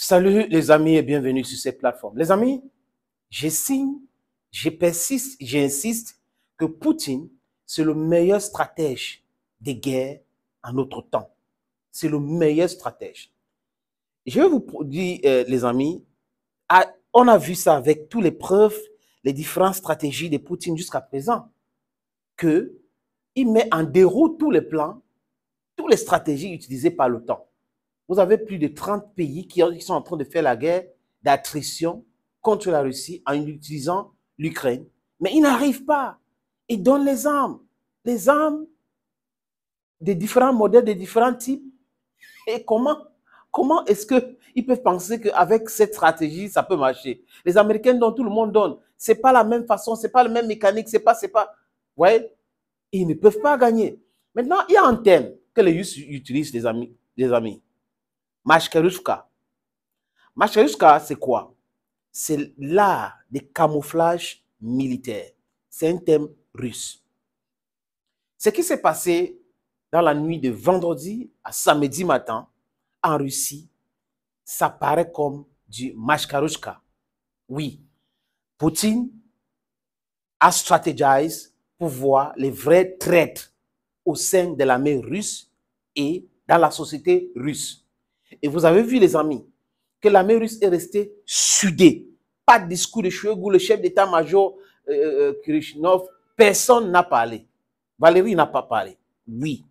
Salut les amis et bienvenue sur cette plateforme. Les amis, je signe, je persiste, j'insiste que Poutine, c'est le meilleur stratège des guerres en notre temps. C'est le meilleur stratège. Je vous dire, euh, les amis, on a vu ça avec toutes les preuves, les différentes stratégies de Poutine jusqu'à présent, que il met en déroute tous les plans, toutes les stratégies utilisées par l'OTAN. Vous avez plus de 30 pays qui sont en train de faire la guerre d'attrition contre la Russie en utilisant l'Ukraine. Mais ils n'arrivent pas. Ils donnent les armes. Les armes des différents modèles, des différents types. Et comment, comment est-ce qu'ils peuvent penser qu'avec cette stratégie, ça peut marcher Les Américains dont tout le monde donne, ce n'est pas la même façon, ce n'est pas la même mécanique, c'est pas, c'est pas... Vous Ils ne peuvent pas gagner. Maintenant, il y a un thème que les Russes utilisent, les amis. Les amis. Mashkarushka, Mashkarushka, c'est quoi C'est l'art des camouflage militaire. C'est un thème russe. Ce qui s'est passé dans la nuit de vendredi à samedi matin en Russie, ça paraît comme du mashkarushka. Oui, Poutine a stratégisé pour voir les vrais traîtres au sein de l'armée russe et dans la société russe. Et vous avez vu, les amis, que l'armée russe est restée sudée. Pas de discours de Chouegou, le chef d'état-major euh, euh, euh Personne n'a parlé. Valérie n'a pas parlé. Oui.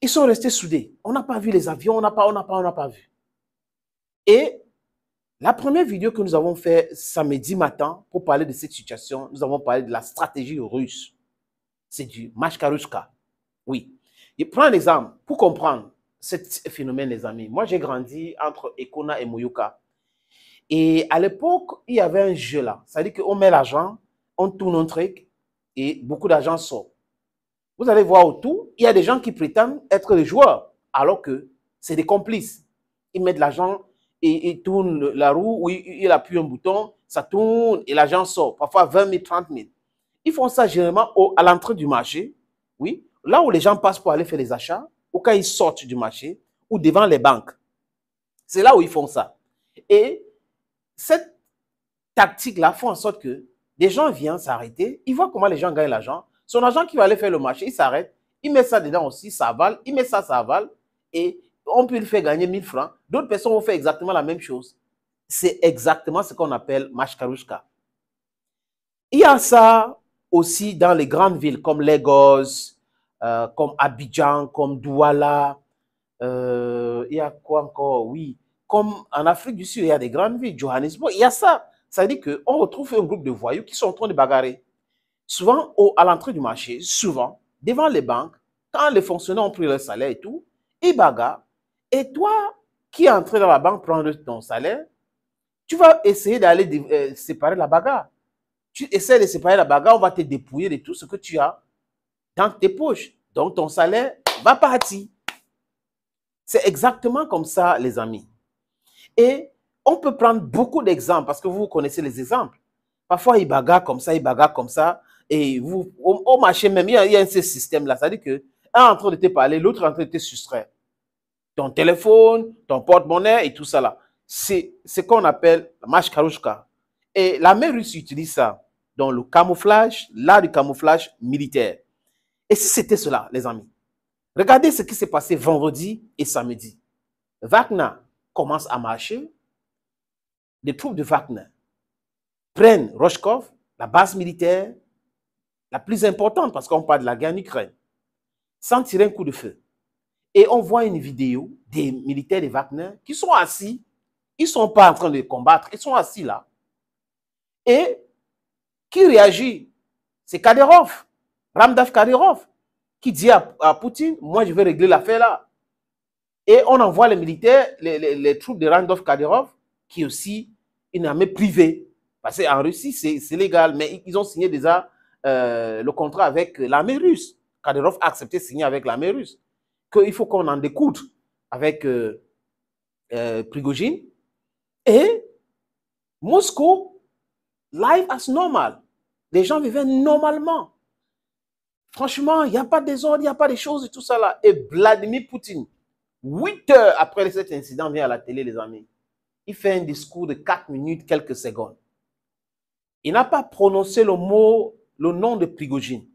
Ils sont restés soudés. On n'a pas vu les avions, on n'a pas, on n'a pas, on n'a pas vu. Et la première vidéo que nous avons faite samedi matin pour parler de cette situation, nous avons parlé de la stratégie russe. C'est du Mashkarushka. Oui. il prends l'exemple pour comprendre ce phénomène, les amis. Moi, j'ai grandi entre Ekona et Moyuka. Et à l'époque, il y avait un jeu là. C'est-à-dire qu'on met l'argent, on tourne un truc et beaucoup d'argent sort. Vous allez voir autour, il y a des gens qui prétendent être des joueurs, alors que c'est des complices. Ils mettent l'argent et ils tournent la roue, ou ils, appuient un bouton, ça tourne et l'argent sort, parfois 20 000, 30 000. Ils font ça généralement au, à l'entrée du marché, oui, là où les gens passent pour aller faire des achats, ou quand ils sortent du marché, ou devant les banques. C'est là où ils font ça. Et cette tactique-là fait en sorte que des gens viennent s'arrêter, ils voient comment les gens gagnent l'argent. Son argent qui va aller faire le marché, il s'arrête, il met ça dedans aussi, ça avale, il met ça, ça avale, et on peut le faire gagner 1000 francs. D'autres personnes ont fait exactement la même chose. C'est exactement ce qu'on appelle mashkarushka. Il y a ça aussi dans les grandes villes comme Lagos, euh, comme Abidjan, comme Douala, euh, il y a quoi encore Oui, comme en Afrique du Sud, il y a des grandes villes, Johannesburg, il y a ça. Ça veut dire qu'on retrouve un groupe de voyous qui sont en train de bagarrer. Souvent, à l'entrée du marché, souvent, devant les banques, quand les fonctionnaires ont pris leur salaire et tout, ils bagarrent. Et toi, qui es entré dans la banque prendre ton salaire, tu vas essayer d'aller euh, séparer la bagarre. Tu essaies de séparer la bagarre, on va te dépouiller de tout ce que tu as dans tes poches. Donc ton salaire va partir. C'est exactement comme ça, les amis. Et on peut prendre beaucoup d'exemples parce que vous connaissez les exemples. Parfois, il bagarrent comme ça, il bagarrent comme ça. Et vous, au, marché même, il y a, ce système-là. C'est-à-dire qu'un en train de te parler, l'autre est en train de te soustraire. Ton téléphone, ton porte-monnaie et tout ça là. C'est ce qu'on appelle la karushka. Et la russe utilise ça dans le camouflage, l'art du camouflage militaire. Et si c'était cela, les amis, regardez ce qui s'est passé vendredi et samedi. Wagner commence à marcher. Les troupes de Wagner prennent Rochkov, la base militaire, la plus importante parce qu'on parle de la guerre en Ukraine, sans tirer un coup de feu. Et on voit une vidéo des militaires de Wagner qui sont assis. Ils ne sont pas en train de combattre, ils sont assis là. Et qui réagit C'est Kaderov. Ramdaf Kadyrov, qui dit à, Poutine, moi je vais régler l'affaire là. Et on envoie les militaires, les, troupes de Randolph Kadyrov, qui est aussi une armée privée. Parce qu'en Russie, c'est légal, mais ils ont signé déjà euh, le contrat avec l'armée russe. Kadyrov a accepté de signer avec l'armée russe. Qu'il faut qu'on en découte avec euh, euh Et Moscou, life as normal. Les gens vivaient normalement. Franchement, il n'y a pas de désordre, il n'y a pas de choses et tout ça là. Et Vladimir Poutine, 8 heures après cet incident, vient à la télé, les amis. Il fait un discours de 4 minutes, quelques secondes. Il n'a pas prononcé le mot, le nom de Prigogine.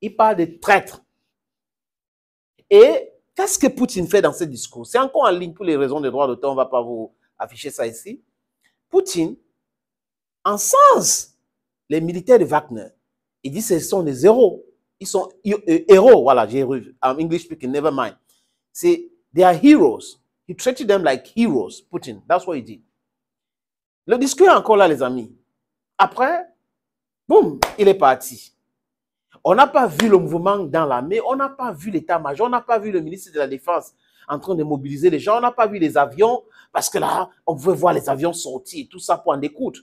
Il parle de traître. Et qu'est-ce que Poutine fait dans ce discours C'est encore en ligne pour les raisons de droits d'auteur, on ne va pas vous afficher ça ici. Poutine sens, les militaires de Wagner. Il dit ce sont des héros. Ils sont héros. Voilà, j'ai I'm English speaking, never mind. C'est, they are heroes. He treated them like heroes, Putin. That's what he did. Le discours est encore là, les amis. Après, boum, il est parti. On n'a pas vu le mouvement dans l'armée, on n'a pas vu l'état-major, on n'a pas vu le ministre de la Défense en train de mobiliser les gens, on n'a pas vu les avions, parce que là, on veut voir les avions sortir, tout ça pour en écouter.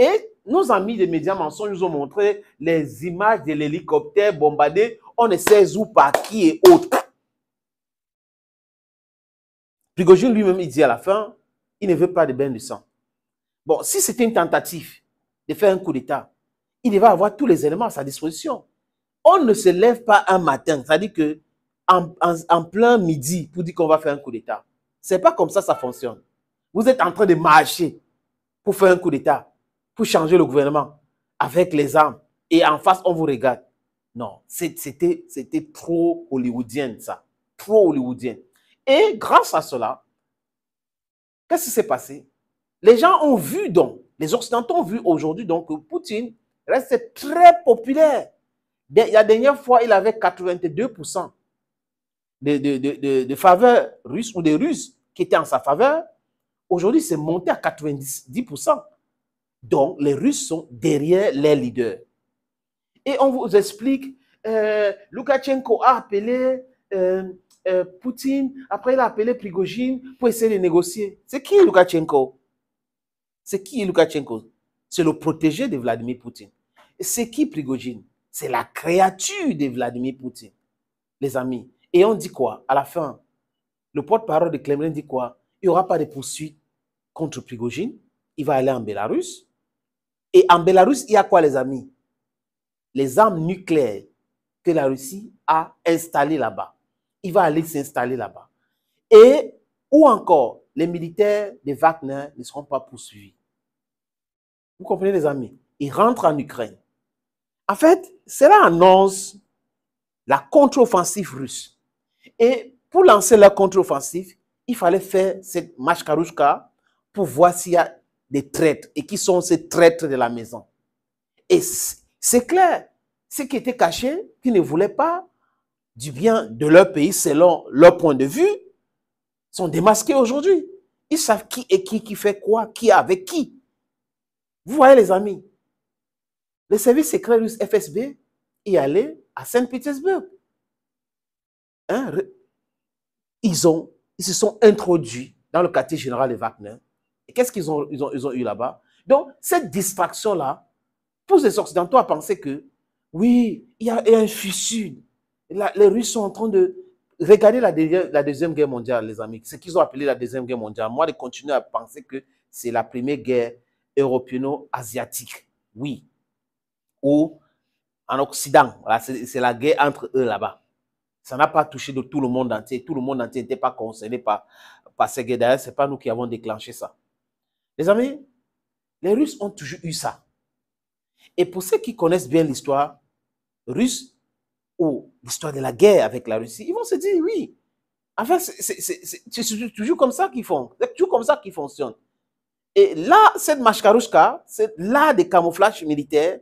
Et nos amis des médias mensonges nous ont montré les images de l'hélicoptère bombardé. On ne sait où, par qui et autre. Prigogine lui-même, il dit à la fin, il ne veut pas de bain de sang. Bon, si c'était une tentative de faire un coup d'État, il devait avoir tous les éléments à sa disposition. On ne se lève pas un matin, c'est-à-dire que en, plein midi, pour dire qu'on va faire un coup d'État. Ce n'est pas comme ça que ça fonctionne. Vous êtes en train de marcher pour faire un coup d'État changer le gouvernement avec les armes. Et en face, on vous regarde. Non, c'était trop hollywoodien, ça. Trop hollywoodien. Et grâce à cela, qu'est-ce qui s'est passé Les gens ont vu donc, les Occidentaux ont vu aujourd'hui donc que Poutine reste très populaire. La dernière fois, il avait 82% de, de, de, de faveurs russes ou des Russes qui étaient en sa faveur. Aujourd'hui, c'est monté à 90%. Donc, les Russes sont derrière les leaders. Et on vous explique, euh, Lukashenko a appelé euh, euh, Poutine, après il a appelé Prigogine pour essayer de négocier. C'est qui Loukachenko C'est qui Loukachenko C'est le protégé de Vladimir Poutine. C'est qui Prigogine C'est la créature de Vladimir Poutine, les amis. Et on dit quoi À la fin, le porte-parole de Kremlin dit quoi Il n'y aura pas de poursuite contre Prigogine. Il va aller en Bélarus. Et en Bélarus, il y a quoi, les amis Les armes nucléaires que la Russie a installées là-bas. Il va aller s'installer là-bas. Et, où encore, les militaires de Wagner ne seront pas poursuivis. Vous comprenez, les amis Ils rentrent en Ukraine. En fait, cela annonce la contre-offensive russe. Et pour lancer la contre-offensive, il fallait faire cette machkarushka pour voir s'il y a des traîtres. Et qui sont ces traîtres de la maison Et c'est clair, ceux qui étaient cachés, qui ne voulaient pas du bien de leur pays selon leur point de vue, sont démasqués aujourd'hui. Ils savent qui est qui, qui fait quoi, qui avec qui. Vous voyez les amis, le service secret russe FSB est allé à Saint-Pétersbourg. Hein, ils, ont, ils se sont introduits dans le quartier général de Wagner Qu'est-ce qu'ils ont, ont, eu là-bas Donc, cette distraction-là pousse les Occidentaux à penser que, oui, il y a, un fissure. les Russes sont en train de... Regardez la, Deuxième Guerre mondiale, les amis. Ce qu'ils ont appelé la Deuxième Guerre mondiale. Moi, je continue à penser que c'est la Première Guerre européenne asiatique Oui. Ou en Occident. c'est la guerre entre eux là-bas. Ça n'a pas touché de tout le monde entier. Tout le monde entier n'était pas concerné par, par ces guerres. D'ailleurs, ce n'est pas nous qui avons déclenché ça. Les amis, les Russes ont toujours eu ça. Et pour ceux qui connaissent bien l'histoire russe ou l'histoire de la guerre avec la Russie, ils vont se dire, oui, enfin, c'est toujours comme ça qu'ils font, c'est toujours comme ça qu'ils fonctionnent. Et là, cette Mashkarushka, c'est là des camouflages militaires,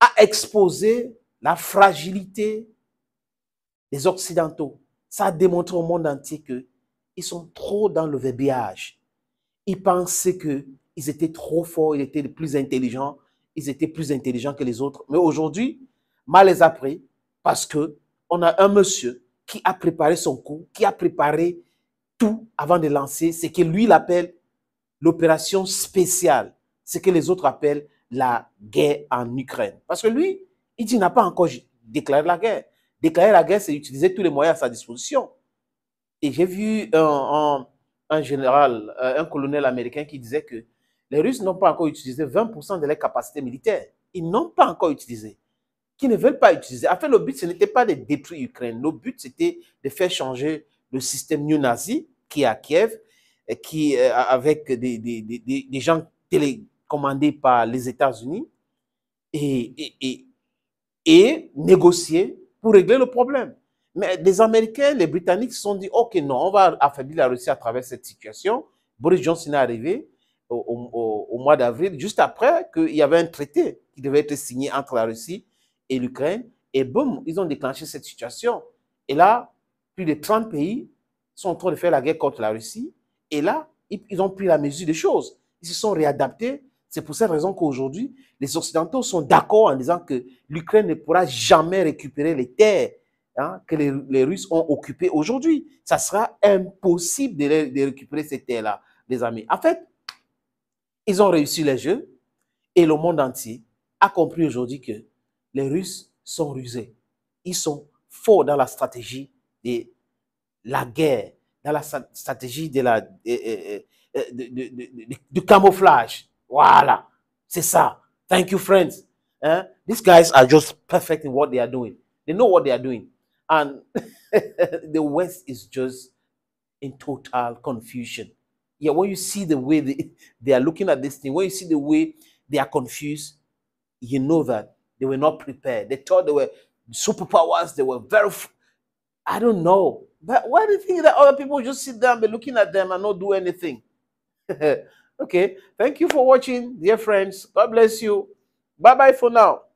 a exposé la fragilité des Occidentaux. Ça a démontré au monde entier qu'ils sont trop dans le verbiage. Ils pensaient qu'ils étaient trop forts, ils étaient plus intelligents, ils étaient plus intelligents que les autres. Mais aujourd'hui, mal les a pris parce que on a un monsieur qui a préparé son coup, qui a préparé tout avant de lancer ce que lui l'appelle appelle l'opération spéciale, ce que les autres appellent la guerre en Ukraine. Parce que lui, il dit n'a pas encore déclaré la guerre. Déclarer la guerre, c'est utiliser tous les moyens à sa disposition. Et j'ai vu en... un, un général, euh, un colonel américain qui disait que les Russes n'ont pas encore utilisé 20% de leurs capacités militaires. Ils n'ont pas encore utilisé. Qui ne veulent pas utiliser. fait, le but, ce n'était pas de détruire l'Ukraine. Le but, c'était de faire changer le système néo-nazi qui est à Kiev, qui, euh, avec des, des, des, des, gens télécommandés par les États-Unis, et, et, et négocier pour régler le problème. Mais les Américains, les Britanniques se sont dit, OK, non, on va affaiblir la Russie à travers cette situation. Boris Johnson est arrivé au, mois d'avril, juste après qu'il y avait un traité qui devait être signé entre la Russie et l'Ukraine. Et boum, ils ont déclenché cette situation. Et là, plus de 30 pays sont en train de faire la guerre contre la Russie. Et là, ils ont pris la mesure des choses. Ils se sont réadaptés. C'est pour cette raison qu'aujourd'hui, les Occidentaux sont d'accord en disant que l'Ukraine ne pourra jamais récupérer les terres Hein, que les, Russes ont occupé aujourd'hui. Ça sera impossible de, récupérer ces terres-là, les amis. En fait, ils ont réussi les jeux et le monde entier a compris aujourd'hui que les Russes sont rusés. Ils sont forts dans la stratégie de la guerre, dans la stratégie de la, euh, euh, camouflage. Voilà, c'est ça. Thank you, friends. Hein? These guys are just perfect in what they are doing. They know what they are doing. and the West is just in total confusion. Yeah, when you see the way they, they are looking at this thing, when you see the way they are confused, you know that they were not prepared. They thought they were superpowers, they were very, I don't know. But why do you think that other people just sit there and be looking at them and not do anything? okay, thank you for watching, dear friends. God bless you. Bye bye for now.